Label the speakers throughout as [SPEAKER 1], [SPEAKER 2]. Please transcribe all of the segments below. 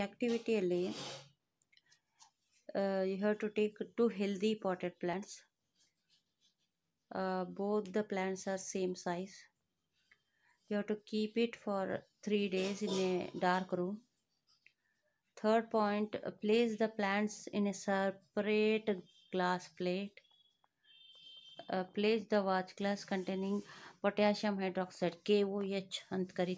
[SPEAKER 1] Activity you have to take two healthy potted plants both the plants are same size you have to keep it for three days in a dark room third point place the plants in a separate glass plate place the watch glass containing potassium hydroxide K O H अंत करी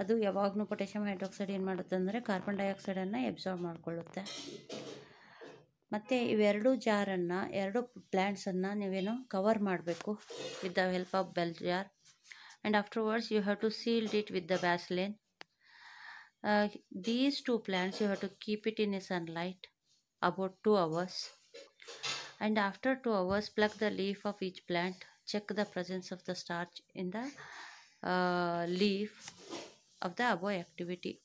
[SPEAKER 1] ಅದು ಯಾವಾಗಲೂ potassium hydroxide ಏನು ಮಾಡುತ್ತೆ ಅಂದರೆ carbon ಡೈಆಕ್ಸೈಡನ್ನು absorb ಮಾಡಿಕೊಳ್ಳುತ್ತೆ ಮತ್ತು ಇವೆರಡು ಜಾರನ್ನು ಎರಡು ಪ್ಲ್ಯಾಂಟ್ಸನ್ನು ನೀವೇನು ಕವರ್ ಮಾಡಬೇಕು with the help of bell jar and afterwards you have to sealed it with the Vaseline these two plants you have to keep it in a sunlight about two hours and after two hours pluck the leaf of each plant check the presence of the starch in the leaf of the above activity.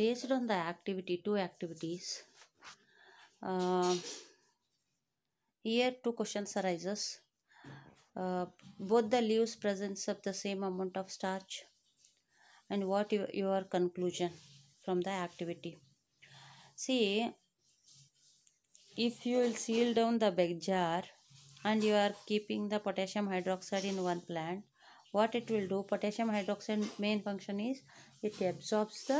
[SPEAKER 1] Based on the activity, two activities, uh, here two questions arises. Uh, both the leaves presents of the same amount of starch and what your conclusion from the activity. See, if you will seal down the bag jar and you are keeping the potassium hydroxide in one plant what it will do potassium hydroxide main function is it absorbs the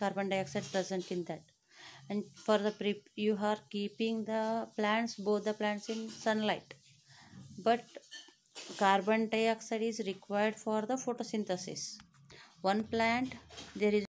[SPEAKER 1] carbon dioxide present in that and for the pre you are keeping the plants both the plants in sunlight but carbon dioxide is required for the photosynthesis one plant there is